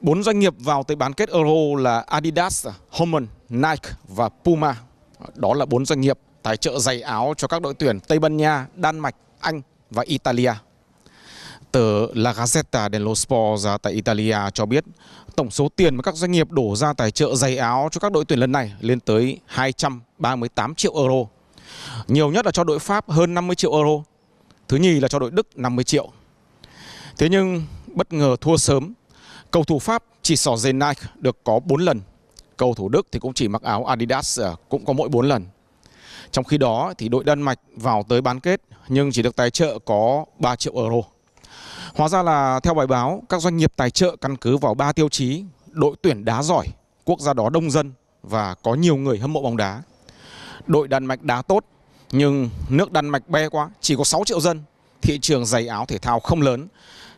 Bốn doanh nghiệp vào tới bán kết Euro là Adidas, Homan, Nike và Puma. Đó là bốn doanh nghiệp tài trợ giày áo cho các đội tuyển Tây Ban Nha, Đan Mạch, Anh và Italia. Tờ La Gazzetta dello Sport ra tại Italia cho biết tổng số tiền mà các doanh nghiệp đổ ra tài trợ giày áo cho các đội tuyển lần này lên tới 238 triệu euro. Nhiều nhất là cho đội Pháp hơn 50 triệu euro, thứ nhì là cho đội Đức 50 triệu. Thế nhưng bất ngờ thua sớm Cầu thủ Pháp chỉ xỏ giày Nike được có 4 lần. Cầu thủ Đức thì cũng chỉ mặc áo Adidas ờ, cũng có mỗi 4 lần. Trong khi đó thì đội Đan Mạch vào tới bán kết nhưng chỉ được tài trợ có 3 triệu euro. Hóa ra là theo bài báo, các doanh nghiệp tài trợ căn cứ vào 3 tiêu chí: đội tuyển đá giỏi, quốc gia đó đông dân và có nhiều người hâm mộ bóng đá. Đội Đan Mạch đá tốt nhưng nước Đan Mạch bé quá, chỉ có 6 triệu dân, thị trường giày áo thể thao không lớn.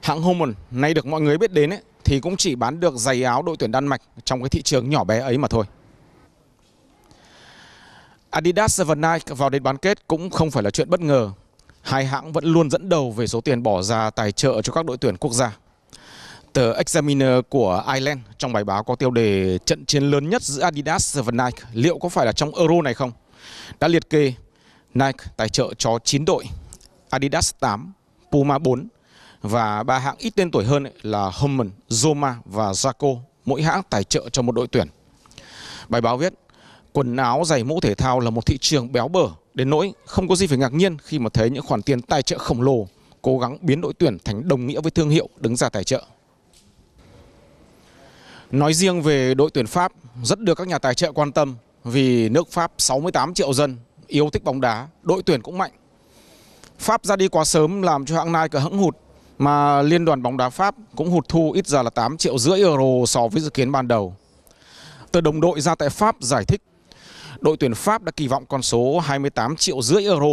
Hãng Homan nay được mọi người biết đến ấy, thì cũng chỉ bán được giày áo đội tuyển Đan Mạch trong cái thị trường nhỏ bé ấy mà thôi. Adidas và Nike vào đến bán kết cũng không phải là chuyện bất ngờ. Hai hãng vẫn luôn dẫn đầu về số tiền bỏ ra tài trợ cho các đội tuyển quốc gia. Tờ Examiner của Ireland trong bài báo có tiêu đề trận chiến lớn nhất giữa Adidas và Nike liệu có phải là trong Euro này không? Đã liệt kê Nike tài trợ cho 9 đội, Adidas 8, Puma 4, và ba hãng ít tên tuổi hơn là Hummel, Zoma và Jaco, mỗi hãng tài trợ cho một đội tuyển. Bài báo viết, quần áo giày mũ thể thao là một thị trường béo bở đến nỗi không có gì phải ngạc nhiên khi mà thấy những khoản tiền tài trợ khổng lồ cố gắng biến đội tuyển thành đồng nghĩa với thương hiệu đứng ra tài trợ. Nói riêng về đội tuyển Pháp rất được các nhà tài trợ quan tâm vì nước Pháp 68 triệu dân yêu thích bóng đá, đội tuyển cũng mạnh. Pháp ra đi quá sớm làm cho hãng Nike hững hụt mà Liên đoàn bóng đá Pháp cũng hụt thu ít ra là 8 triệu rưỡi euro so với dự kiến ban đầu. Tờ đồng đội ra tại Pháp giải thích, đội tuyển Pháp đã kỳ vọng con số 28 triệu rưỡi euro.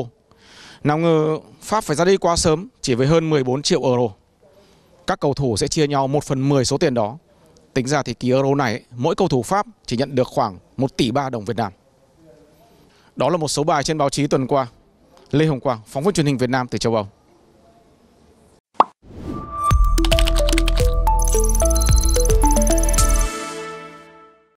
Nào ngờ Pháp phải ra đi quá sớm chỉ với hơn 14 triệu euro. Các cầu thủ sẽ chia nhau 1 phần 10 số tiền đó. Tính ra thì kỳ euro này mỗi cầu thủ Pháp chỉ nhận được khoảng 1 tỷ 3 đồng Việt Nam. Đó là một số bài trên báo chí tuần qua. Lê Hồng Quang, phóng viên truyền hình Việt Nam từ châu Âu.